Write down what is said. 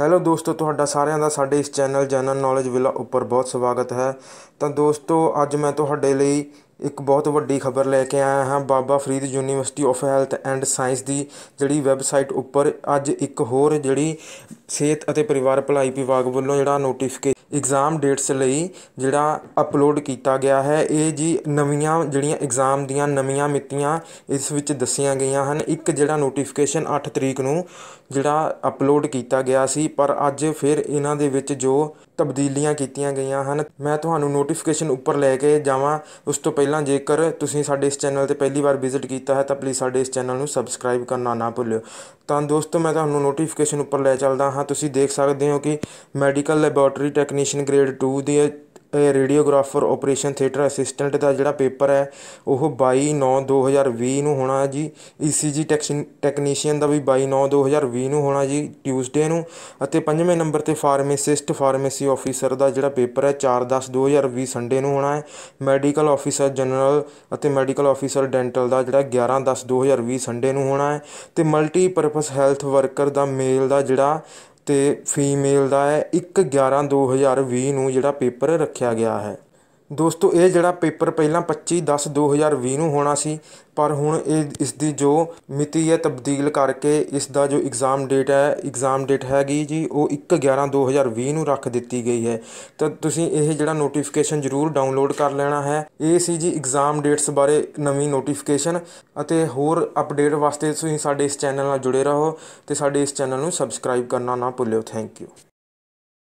hello ਦੋਸਤੋ ਤੁਹਾਡਾ ਸਾਰਿਆਂ ਦਾ ਸਾਡੇ ਇਸ ਚੈਨਲ ਜਨਰਲ ਨੌਲੇਜ ਵਿਲਾ ਉੱਪਰ ਬਹੁਤ ਸਵਾਗਤ ਹੈ ਤਾਂ ਦੋਸਤੋ ਅੱਜ ਮੈਂ ਤੁਹਾਡੇ ਲਈ ਇੱਕ ਬਹੁਤ ਵੱਡੀ ਖਬਰ ਲੈ ਕੇ ਆਇਆ ਹਾਂ Baba Farid university of health and science ਦੀ ਜਿਹੜੀ ਵੈਬਸਾਈਟ ਉੱਪਰ ਅੱਜ ਇੱਕ ਹੋਰ ਜਿਹੜੀ ਸਿਹਤ ਅਤੇ ਪਰਿਵਾਰ ਭਲਾਈ ਵਿਭਾਗ ਵੱਲੋਂ ਜਿਹੜਾ ਨੋਟੀਫਿਕੇਸ਼ਨ ਐਗਜ਼ਾਮ ਡੇਟਸ ਲਈ ਜਿਹੜਾ ਅਪਲੋਡ ਕੀਤਾ ਗਿਆ ਹੈ ਇਹ ਜੀ ਨਵੀਆਂ ਜਿਹੜੀਆਂ ਐਗਜ਼ਾਮ ਦੀਆਂ ਨਵੀਆਂ ਮਿਤੀਆਂ ਇਸ ਵਿੱਚ ਦੱਸੀਆਂ ਗਈਆਂ ਹਨ ਇੱਕ ਜਿਹੜਾ ਨੋਟੀਫਿਕੇਸ਼ਨ 8 ਤਰੀਕ ਨੂੰ ਜਿਹੜਾ ਅਪਲੋਡ ਕੀਤਾ ਗਿਆ ਸੀ ਪਰ ਅੱਜ ਫਿਰ ਇਹਨਾਂ ਦੇ ਵਿੱਚ ਜੋ ਤਬਦੀਲੀਆਂ ਕੀਤੀਆਂ ਗਈਆਂ ਹਨ ਮੈਂ ਤੁਹਾਨੂੰ ਨੋਟੀਫਿਕੇਸ਼ਨ ਉੱਪਰ ਲੈ ਕੇ ਜਾਵਾਂ ਉਸ ਤੋਂ ਪਹਿਲਾਂ ਪਹਿਲਾਂ ਜੇਕਰ ਤੁਸੀਂ ਸਾਡੇ ਇਸ ਚੈਨਲ ਤੇ ਪਹਿਲੀ ਵਾਰ ਵਿਜ਼ਿਟ ਕੀਤਾ ਹੈ ਤਾਂ ਪਲੀਜ਼ ਸਾਡੇ ਇਸ ਚੈਨਲ ਨੂੰ ਸਬਸਕ੍ਰਾਈਬ ਕਰਨਾ ਨਾ ਭੁੱਲਿਓ ਤਾਂ ਦੋਸਤੋ ਮੈਂ ਤੁਹਾਨੂੰ ਨੋਟੀਫਿਕੇਸ਼ਨ ਉੱਪਰ ਲੈ ਚੱਲਦਾ ਹਾਂ ਤੁਸੀਂ ਦੇਖ ਸਕਦੇ ਹੋ ਕਿ ਮੈਡੀਕਲ ਲੈਬੋਰੇਟਰੀ ਟੈਕਨੀਸ਼ੀਅਨ ਗ੍ਰੇਡ 2 ਦੀ ਰੇਡੀਓਗ੍ਰਾਫਰ ਆਪਰੇਸ਼ਨ ਥੀਏਟਰ ਅਸਿਸਟੈਂਟ ਦਾ ਜਿਹੜਾ ਪੇਪਰ ਹੈ ਉਹ 22/9/2020 e ਨੂੰ ਹੋਣਾ ਜੀ ਜੀ ਟੈਕਸੀ ਟੈਕਨੀਸ਼ੀਅਨ ਦਾ ਵੀ 22/9/2020 ਨੂੰ ਹੋਣਾ ਜੀ ਟਿਊਜ਼ਡੇ ਨੂੰ ਅਤੇ ਪੰਜਵੇਂ ਨੰਬਰ ਤੇ ਫਾਰਮੇਸਿਸਟ ਫਾਰਮੇਸੀ ਆਫੀਸਰ ਦਾ ਜਿਹੜਾ ਪੇਪਰ ਹੈ 4/10/2020 ਸੰਡੇ ਨੂੰ ਹੋਣਾ ਹੈ ਮੈਡੀਕਲ ਆਫੀਸਰ ਜਨਰਲ ਅਤੇ ਮੈਡੀਕਲ ਆਫੀਸਰ ਡੈਂਟਲ ਦਾ ਜਿਹੜਾ 11/10/2020 ਸੰਡੇ ਨੂੰ ਹੋਣਾ ਹੈ ਤੇ ਮਲਟੀ ਪਰਪਸ ਹੈਲਥ ਵਰਕਰ ਦਾ ਮੇਲ ਦਾ ਜਿਹੜਾ ਅਤੇ ਫੀਮੇਲ ਦਾ ਹੈ ਇੱਕ ਗਿਆਰਾਂ ਦੋ ਹਜ਼ਾਰ ਵੀਹ ਨੂੰ ਜਿਹੜਾ ਪੇਪਰ ਰੱਖਿਆ ਗਿਆ ਹੈ ਦੋਸਤੋ ਇਹ ਜਿਹੜਾ ਪੇਪਰ ਪਹਿਲਾਂ 25 10 2020 ਨੂੰ ਹੋਣਾ ਸੀ ਪਰ ਹੁਣ ਇਹ ਇਸ ਦੀ ਜੋ ਮਿਤੀ ਹੈ ਤਬਦੀਲ ਕਰਕੇ ਇਸ ਦਾ ਜੋ ਐਗਜ਼ਾਮ ਡੇਟ ਹੈ ਐਗਜ਼ਾਮ ਡੇਟ ਹੈਗੀ ਜੀ ਉਹ 1 11 2020 ਨੂੰ ਰੱਖ ਦਿੱਤੀ ਗਈ ਹੈ ਤਾਂ ਤੁਸੀਂ ਇਹ ਜਿਹੜਾ ਨੋਟੀਫਿਕੇਸ਼ਨ ਜ਼ਰੂਰ ਡਾਊਨਲੋਡ ਕਰ ਲੈਣਾ ਹੈ ਇਹ ਸੀ ਜੀ ਐਗਜ਼ਾਮ ਡੇਟਸ ਬਾਰੇ ਨਵੀਂ ਨੋਟੀਫਿਕੇਸ਼ਨ ਅਤੇ ਹੋਰ ਅਪਡੇਟ ਵਾਸਤੇ ਤੁਸੀਂ ਸਾਡੇ ਇਸ ਚੈਨਲ ਨਾਲ ਜੁੜੇ ਰਹੋ ਤੇ ਸਾਡੇ ਇਸ ਚੈਨਲ ਨੂੰ ਸਬਸਕ੍ਰਾਈਬ ਕਰਨਾ ਨਾ ਭੁੱਲਿਓ ਥੈਂਕ ਯੂ